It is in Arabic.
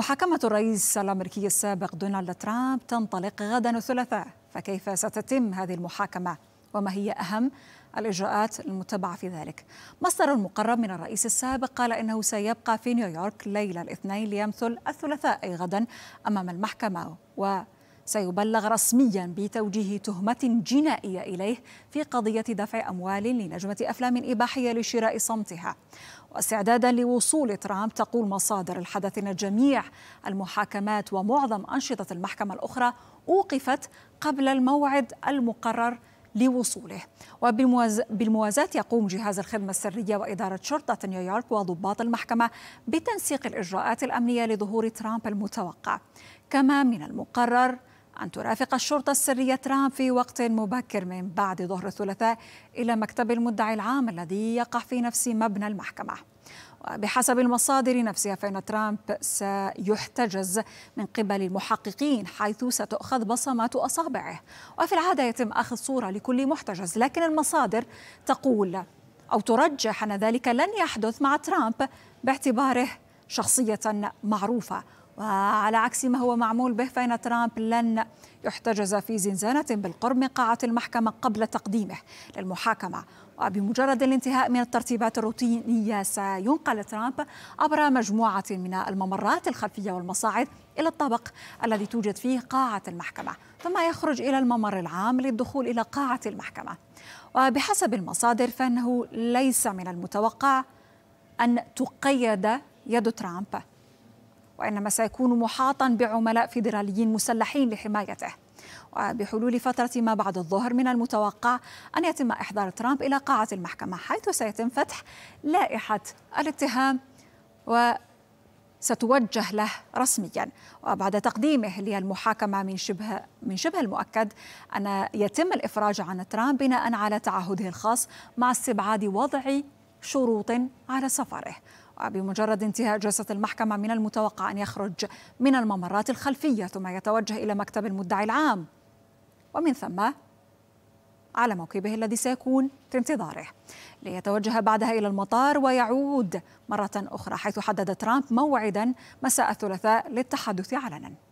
محاكمة الرئيس الأمريكي السابق دونالد ترامب تنطلق غدا الثلاثاء فكيف ستتم هذه المحاكمة وما هي أهم الإجراءات المتبعة في ذلك مصدر مقرب من الرئيس السابق قال إنه سيبقى في نيويورك ليلة الاثنين ليمثل الثلاثاء أي غدا أمام المحكمة و سيبلغ رسميا بتوجيه تهمة جنائية إليه في قضية دفع أموال لنجمة أفلام إباحية لشراء صمتها واستعدادا لوصول ترامب تقول مصادر الحدث ان جميع المحاكمات ومعظم انشطه المحكمه الاخرى اوقفت قبل الموعد المقرر لوصوله وبالموازاة يقوم جهاز الخدمة السرية وإدارة شرطة نيويورك وضباط المحكمة بتنسيق الإجراءات الأمنية لظهور ترامب المتوقع كما من المقرر أن ترافق الشرطة السرية ترامب في وقت مبكر من بعد ظهر الثلاثاء إلى مكتب المدعي العام الذي يقع في نفس مبنى المحكمة وبحسب المصادر نفسها فإن ترامب سيحتجز من قبل المحققين حيث ستؤخذ بصمات أصابعه وفي العادة يتم أخذ صورة لكل محتجز لكن المصادر تقول أو ترجح أن ذلك لن يحدث مع ترامب باعتباره شخصية معروفة وعلى عكس ما هو معمول به فإن ترامب لن يحتجز في زنزانة بالقرب من قاعة المحكمة قبل تقديمه للمحاكمة وبمجرد الانتهاء من الترتيبات الروتينية سينقل ترامب عبر مجموعة من الممرات الخلفية والمصاعد إلى الطابق الذي توجد فيه قاعة المحكمة ثم يخرج إلى الممر العام للدخول إلى قاعة المحكمة وبحسب المصادر فإنه ليس من المتوقع أن تقيد يد ترامب وإنما سيكون محاطا بعملاء فيدراليين مسلحين لحمايته وبحلول فترة ما بعد الظهر من المتوقع أن يتم إحضار ترامب إلى قاعة المحكمة حيث سيتم فتح لائحة الاتهام و ستوجه له رسميا وبعد تقديمه للمحاكمه من شبه من شبه المؤكد ان يتم الافراج عن ترامب بناء على تعهده الخاص مع استبعاد وضع شروط على سفره وبمجرد انتهاء جلسة المحكمة من المتوقع أن يخرج من الممرات الخلفية ثم يتوجه إلى مكتب المدعي العام ومن ثم على موكبه الذي سيكون في انتظاره ليتوجه بعدها إلى المطار ويعود مرة أخرى حيث حدد ترامب موعدا مساء الثلاثاء للتحدث علنا